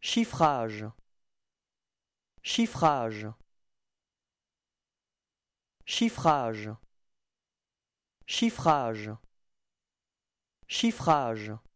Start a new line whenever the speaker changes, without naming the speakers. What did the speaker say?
Chiffrage Chiffrage Chiffrage Chiffrage Chiffrage